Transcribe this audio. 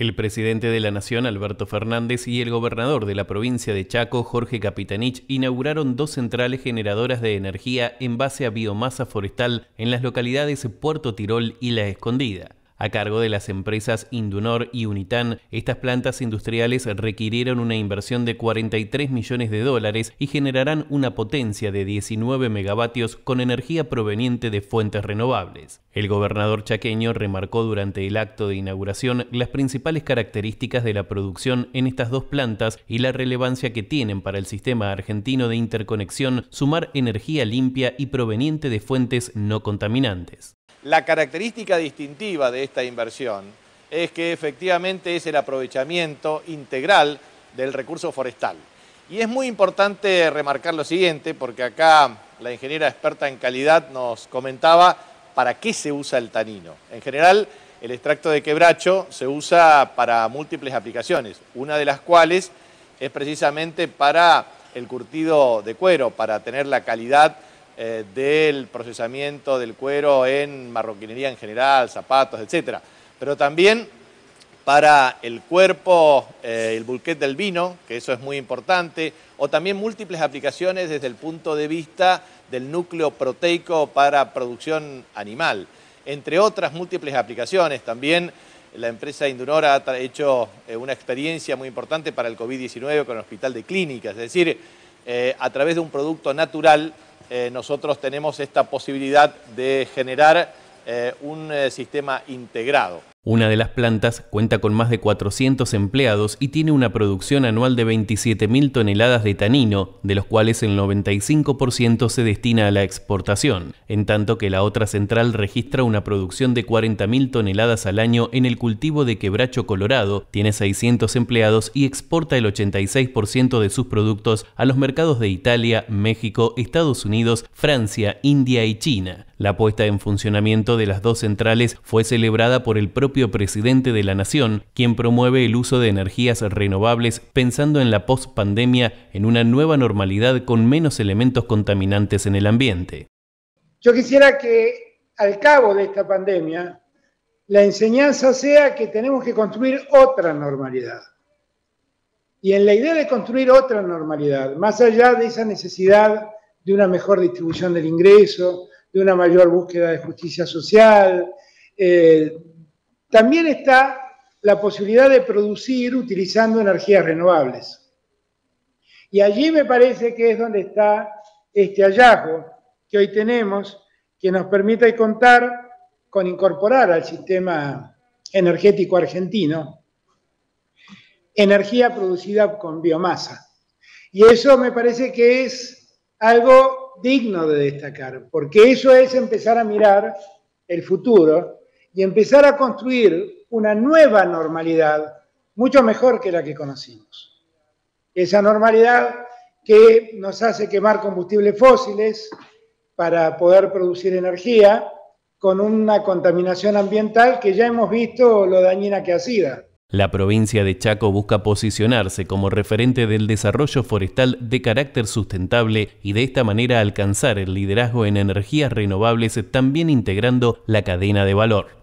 El presidente de la Nación, Alberto Fernández, y el gobernador de la provincia de Chaco, Jorge Capitanich, inauguraron dos centrales generadoras de energía en base a biomasa forestal en las localidades Puerto Tirol y La Escondida a cargo de las empresas Indunor y Unitan. Estas plantas industriales requirieron una inversión de 43 millones de dólares y generarán una potencia de 19 megavatios con energía proveniente de fuentes renovables. El gobernador chaqueño remarcó durante el acto de inauguración las principales características de la producción en estas dos plantas y la relevancia que tienen para el sistema argentino de interconexión sumar energía limpia y proveniente de fuentes no contaminantes. La característica distintiva de esta inversión es que efectivamente es el aprovechamiento integral del recurso forestal. Y es muy importante remarcar lo siguiente, porque acá la ingeniera experta en calidad nos comentaba para qué se usa el tanino. En general, el extracto de quebracho se usa para múltiples aplicaciones, una de las cuales es precisamente para el curtido de cuero, para tener la calidad eh, del procesamiento del cuero en marroquinería en general, zapatos, etc. Pero también para el cuerpo, eh, el bulquet del vino, que eso es muy importante, o también múltiples aplicaciones desde el punto de vista del núcleo proteico para producción animal. Entre otras múltiples aplicaciones, también la empresa Indunora ha hecho eh, una experiencia muy importante para el COVID-19 con el Hospital de Clínicas, es decir, a través de un producto natural eh, nosotros tenemos esta posibilidad de generar eh, un eh, sistema integrado. Una de las plantas cuenta con más de 400 empleados y tiene una producción anual de 27.000 toneladas de tanino, de los cuales el 95% se destina a la exportación, en tanto que la otra central registra una producción de 40.000 toneladas al año en el cultivo de quebracho colorado, tiene 600 empleados y exporta el 86% de sus productos a los mercados de Italia, México, Estados Unidos, Francia, India y China. La puesta en funcionamiento de las dos centrales fue celebrada por el propio presidente de la nación, quien promueve el uso de energías renovables pensando en la post-pandemia en una nueva normalidad con menos elementos contaminantes en el ambiente. Yo quisiera que al cabo de esta pandemia la enseñanza sea que tenemos que construir otra normalidad. Y en la idea de construir otra normalidad, más allá de esa necesidad de una mejor distribución del ingreso, de una mayor búsqueda de justicia social, eh, también está la posibilidad de producir utilizando energías renovables. Y allí me parece que es donde está este hallazgo que hoy tenemos, que nos permite contar con incorporar al sistema energético argentino energía producida con biomasa. Y eso me parece que es algo digno de destacar, porque eso es empezar a mirar el futuro y empezar a construir una nueva normalidad mucho mejor que la que conocimos. Esa normalidad que nos hace quemar combustibles fósiles para poder producir energía con una contaminación ambiental que ya hemos visto lo dañina que ha sido. La provincia de Chaco busca posicionarse como referente del desarrollo forestal de carácter sustentable y de esta manera alcanzar el liderazgo en energías renovables también integrando la cadena de valor.